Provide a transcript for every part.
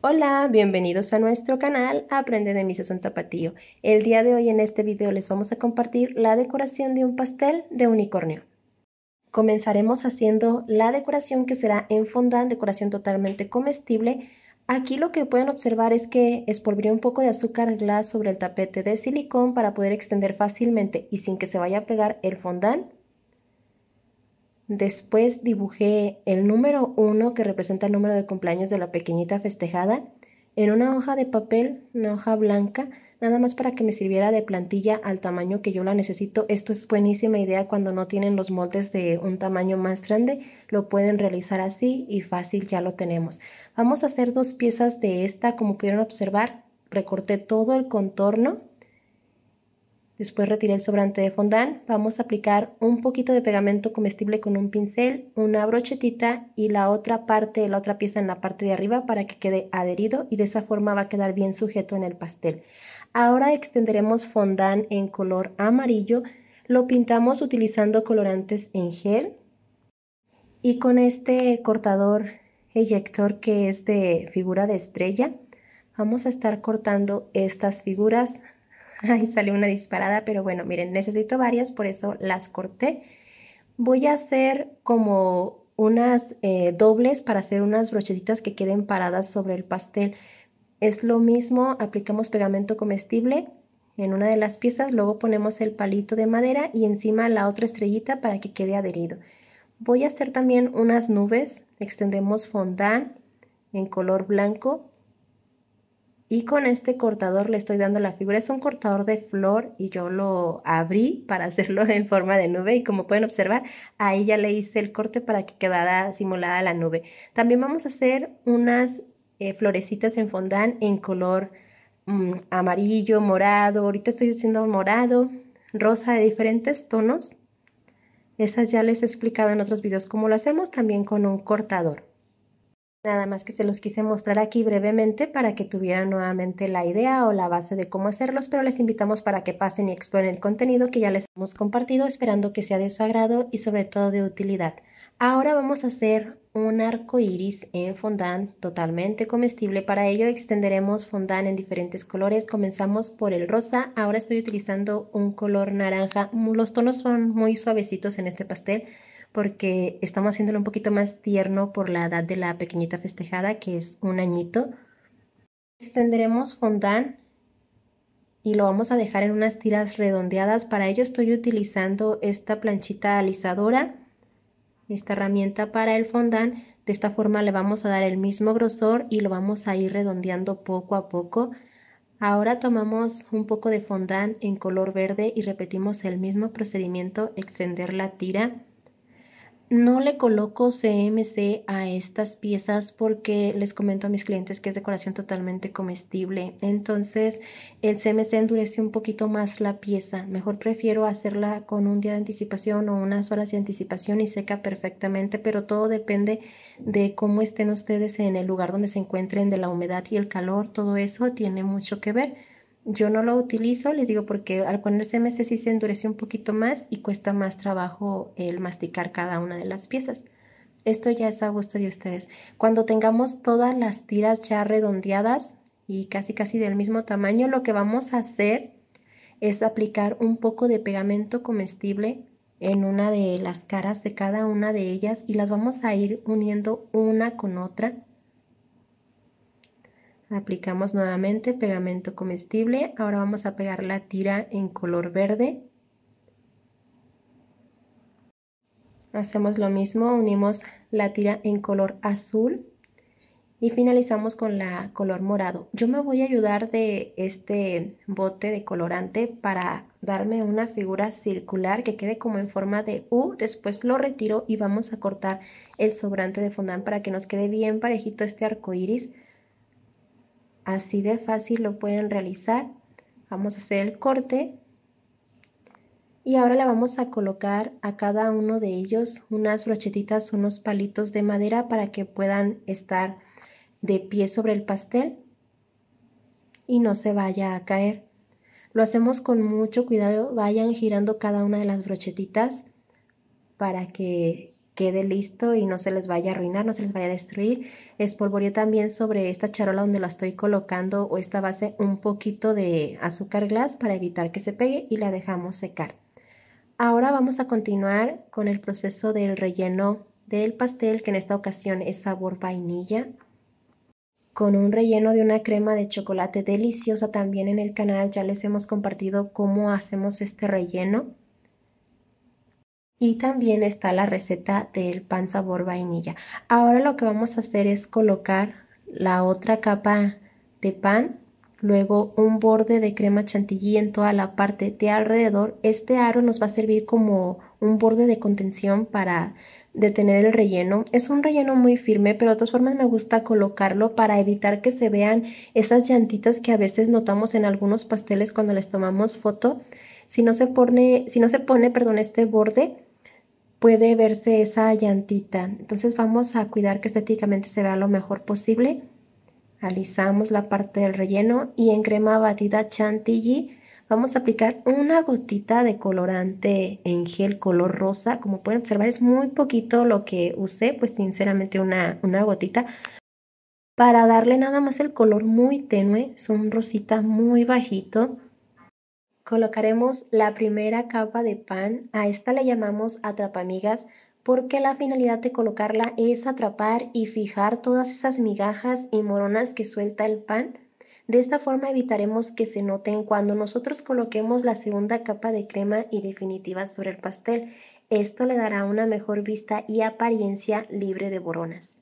Hola, bienvenidos a nuestro canal Aprende de Misas un Tapatío. El día de hoy en este video les vamos a compartir la decoración de un pastel de unicornio. Comenzaremos haciendo la decoración que será en fondant, decoración totalmente comestible. Aquí lo que pueden observar es que espolvoreé un poco de azúcar glas sobre el tapete de silicón para poder extender fácilmente y sin que se vaya a pegar el fondant Después dibujé el número 1, que representa el número de cumpleaños de la pequeñita festejada, en una hoja de papel, una hoja blanca, nada más para que me sirviera de plantilla al tamaño que yo la necesito. Esto es buenísima idea cuando no tienen los moldes de un tamaño más grande, lo pueden realizar así y fácil ya lo tenemos. Vamos a hacer dos piezas de esta, como pudieron observar, recorté todo el contorno Después retiré el sobrante de fondant. Vamos a aplicar un poquito de pegamento comestible con un pincel, una brochetita y la otra parte, la otra pieza en la parte de arriba para que quede adherido y de esa forma va a quedar bien sujeto en el pastel. Ahora extenderemos fondant en color amarillo. Lo pintamos utilizando colorantes en gel y con este cortador eyector que es de figura de estrella vamos a estar cortando estas figuras Ahí salió una disparada, pero bueno, miren, necesito varias, por eso las corté. Voy a hacer como unas eh, dobles para hacer unas brochetitas que queden paradas sobre el pastel. Es lo mismo, aplicamos pegamento comestible en una de las piezas, luego ponemos el palito de madera y encima la otra estrellita para que quede adherido. Voy a hacer también unas nubes, extendemos fondant en color blanco y con este cortador le estoy dando la figura. Es un cortador de flor y yo lo abrí para hacerlo en forma de nube. Y como pueden observar, ahí ya le hice el corte para que quedara simulada la nube. También vamos a hacer unas eh, florecitas en fondant en color mm, amarillo, morado. Ahorita estoy haciendo morado, rosa de diferentes tonos. Esas ya les he explicado en otros videos cómo lo hacemos, también con un cortador. Nada más que se los quise mostrar aquí brevemente para que tuvieran nuevamente la idea o la base de cómo hacerlos, pero les invitamos para que pasen y exploren el contenido que ya les hemos compartido, esperando que sea de su agrado y sobre todo de utilidad. Ahora vamos a hacer un arco iris en fondant totalmente comestible. Para ello extenderemos fondant en diferentes colores. Comenzamos por el rosa. Ahora estoy utilizando un color naranja. Los tonos son muy suavecitos en este pastel porque estamos haciéndolo un poquito más tierno por la edad de la pequeñita festejada, que es un añito. Extenderemos fondant y lo vamos a dejar en unas tiras redondeadas. Para ello estoy utilizando esta planchita alisadora, esta herramienta para el fondant. De esta forma le vamos a dar el mismo grosor y lo vamos a ir redondeando poco a poco. Ahora tomamos un poco de fondant en color verde y repetimos el mismo procedimiento, extender la tira no le coloco CMC a estas piezas porque les comento a mis clientes que es decoración totalmente comestible. Entonces el CMC endurece un poquito más la pieza. Mejor prefiero hacerla con un día de anticipación o unas horas de anticipación y seca perfectamente, pero todo depende de cómo estén ustedes en el lugar donde se encuentren, de la humedad y el calor. Todo eso tiene mucho que ver. Yo no lo utilizo, les digo, porque al ponerse meses sí se endurece un poquito más y cuesta más trabajo el masticar cada una de las piezas. Esto ya es a gusto de ustedes. Cuando tengamos todas las tiras ya redondeadas y casi casi del mismo tamaño, lo que vamos a hacer es aplicar un poco de pegamento comestible en una de las caras de cada una de ellas y las vamos a ir uniendo una con otra Aplicamos nuevamente pegamento comestible. Ahora vamos a pegar la tira en color verde. Hacemos lo mismo, unimos la tira en color azul y finalizamos con la color morado. Yo me voy a ayudar de este bote de colorante para darme una figura circular que quede como en forma de U. Después lo retiro y vamos a cortar el sobrante de fondant para que nos quede bien parejito este arco iris. Así de fácil lo pueden realizar. Vamos a hacer el corte. Y ahora le vamos a colocar a cada uno de ellos unas brochetitas, unos palitos de madera para que puedan estar de pie sobre el pastel y no se vaya a caer. Lo hacemos con mucho cuidado, vayan girando cada una de las brochetitas para que quede listo y no se les vaya a arruinar, no se les vaya a destruir. Espolvoreé también sobre esta charola donde la estoy colocando o esta base un poquito de azúcar glass para evitar que se pegue y la dejamos secar. Ahora vamos a continuar con el proceso del relleno del pastel que en esta ocasión es sabor vainilla con un relleno de una crema de chocolate deliciosa. También en el canal ya les hemos compartido cómo hacemos este relleno. Y también está la receta del pan sabor vainilla. Ahora lo que vamos a hacer es colocar la otra capa de pan, luego un borde de crema chantilly en toda la parte de alrededor. Este aro nos va a servir como un borde de contención para detener el relleno. Es un relleno muy firme, pero de todas formas me gusta colocarlo para evitar que se vean esas llantitas que a veces notamos en algunos pasteles cuando les tomamos foto. Si no se pone, si no se pone, perdón, este borde, puede verse esa llantita. Entonces vamos a cuidar que estéticamente se vea lo mejor posible. Alisamos la parte del relleno y en crema batida chantilly vamos a aplicar una gotita de colorante en gel color rosa. Como pueden observar es muy poquito lo que usé, pues sinceramente una, una gotita. Para darle nada más el color muy tenue, es un rosita muy bajito Colocaremos la primera capa de pan, a esta le llamamos atrapamigas porque la finalidad de colocarla es atrapar y fijar todas esas migajas y moronas que suelta el pan. De esta forma evitaremos que se noten cuando nosotros coloquemos la segunda capa de crema y definitiva sobre el pastel. Esto le dará una mejor vista y apariencia libre de boronas.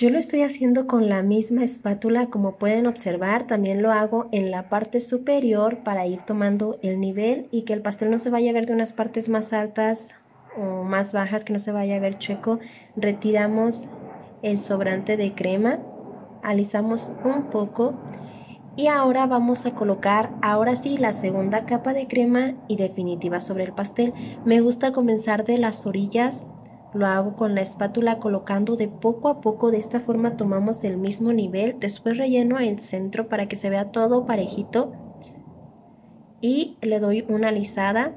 Yo lo estoy haciendo con la misma espátula, como pueden observar, también lo hago en la parte superior para ir tomando el nivel y que el pastel no se vaya a ver de unas partes más altas o más bajas, que no se vaya a ver chueco. Retiramos el sobrante de crema, alisamos un poco y ahora vamos a colocar ahora sí la segunda capa de crema y definitiva sobre el pastel. Me gusta comenzar de las orillas lo hago con la espátula colocando de poco a poco, de esta forma tomamos el mismo nivel, después relleno el centro para que se vea todo parejito y le doy una lisada.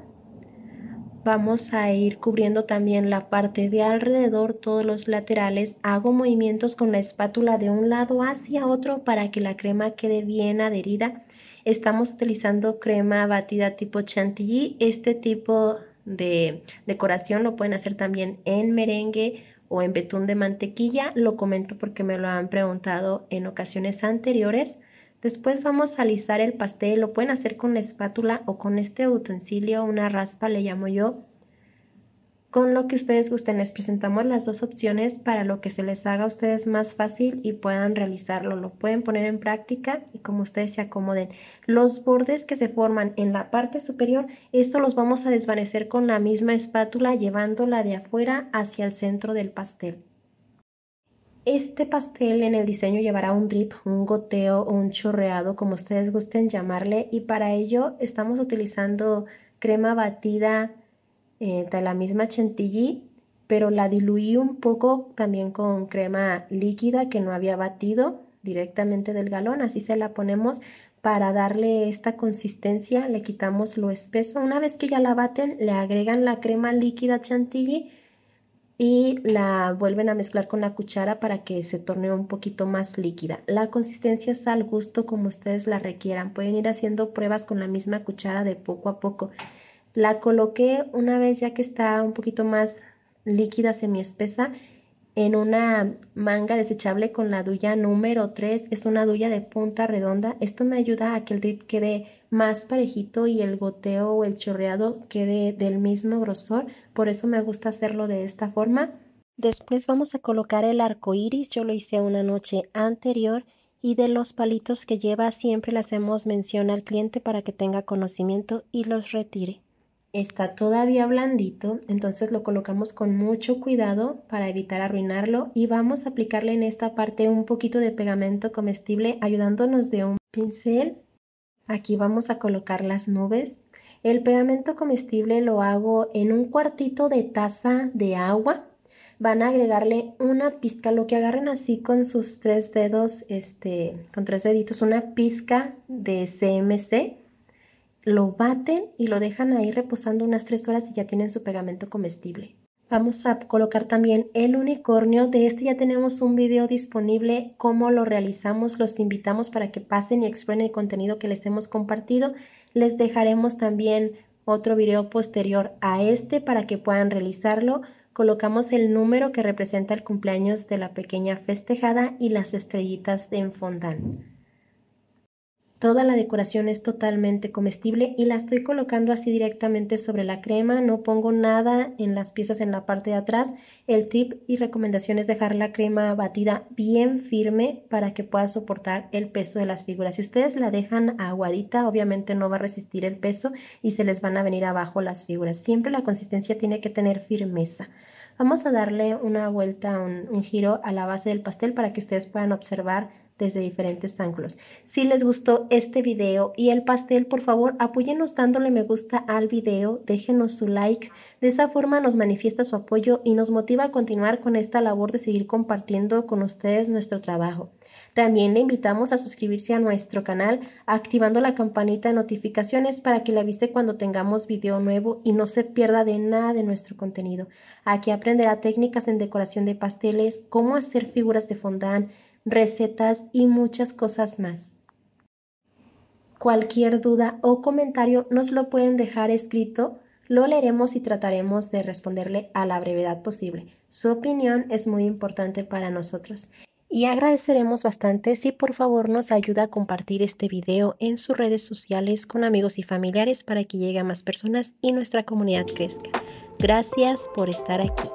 Vamos a ir cubriendo también la parte de alrededor, todos los laterales. Hago movimientos con la espátula de un lado hacia otro para que la crema quede bien adherida. Estamos utilizando crema batida tipo chantilly. Este tipo de decoración, lo pueden hacer también en merengue o en betún de mantequilla. Lo comento porque me lo han preguntado en ocasiones anteriores. Después vamos a alisar el pastel, lo pueden hacer con la espátula o con este utensilio, una raspa le llamo yo, con lo que ustedes gusten, les presentamos las dos opciones para lo que se les haga a ustedes más fácil y puedan realizarlo. Lo pueden poner en práctica y como ustedes se acomoden. Los bordes que se forman en la parte superior, esto los vamos a desvanecer con la misma espátula llevándola de afuera hacia el centro del pastel. Este pastel en el diseño llevará un drip, un goteo o un chorreado, como ustedes gusten llamarle, y para ello estamos utilizando crema batida eh, de la misma chantilly, pero la diluí un poco también con crema líquida que no había batido directamente del galón, así se la ponemos para darle esta consistencia, le quitamos lo espeso. Una vez que ya la baten, le agregan la crema líquida chantilly y la vuelven a mezclar con la cuchara para que se torne un poquito más líquida. La consistencia es al gusto como ustedes la requieran. Pueden ir haciendo pruebas con la misma cuchara de poco a poco. La coloqué una vez ya que está un poquito más líquida, semi espesa, en una manga desechable con la duya número 3. Es una duya de punta redonda. Esto me ayuda a que el drip quede más parejito y el goteo o el chorreado quede del mismo grosor. Por eso me gusta hacerlo de esta forma. Después vamos a colocar el arco iris. Yo lo hice una noche anterior. Y de los palitos que lleva siempre le hacemos mención al cliente para que tenga conocimiento y los retire está todavía blandito, entonces lo colocamos con mucho cuidado para evitar arruinarlo y vamos a aplicarle en esta parte un poquito de pegamento comestible ayudándonos de un pincel. Aquí vamos a colocar las nubes. El pegamento comestible lo hago en un cuartito de taza de agua. Van a agregarle una pizca, lo que agarren así con sus tres dedos, este, con tres deditos, una pizca de CMC lo baten y lo dejan ahí reposando unas tres horas y ya tienen su pegamento comestible. Vamos a colocar también el unicornio. De este ya tenemos un video disponible, cómo lo realizamos. Los invitamos para que pasen y exploren el contenido que les hemos compartido. Les dejaremos también otro video posterior a este para que puedan realizarlo. Colocamos el número que representa el cumpleaños de la pequeña festejada y las estrellitas en fondant. Toda la decoración es totalmente comestible y la estoy colocando así directamente sobre la crema, no pongo nada en las piezas en la parte de atrás. El tip y recomendación es dejar la crema batida bien firme para que pueda soportar el peso de las figuras. Si ustedes la dejan aguadita, obviamente no va a resistir el peso y se les van a venir abajo las figuras. Siempre la consistencia tiene que tener firmeza. Vamos a darle una vuelta, un, un giro a la base del pastel para que ustedes puedan observar desde diferentes ángulos. Si les gustó este video y el pastel, por favor, apóyenos dándole me gusta al video, déjenos su like. De esa forma nos manifiesta su apoyo y nos motiva a continuar con esta labor de seguir compartiendo con ustedes nuestro trabajo. También le invitamos a suscribirse a nuestro canal activando la campanita de notificaciones para que le avise cuando tengamos video nuevo y no se pierda de nada de nuestro contenido. Aquí aprenderá técnicas en decoración de pasteles, cómo hacer figuras de fondant, recetas y muchas cosas más. Cualquier duda o comentario nos lo pueden dejar escrito, lo leeremos y trataremos de responderle a la brevedad posible. Su opinión es muy importante para nosotros y agradeceremos bastante si por favor nos ayuda a compartir este video en sus redes sociales con amigos y familiares para que llegue a más personas y nuestra comunidad crezca. Gracias por estar aquí.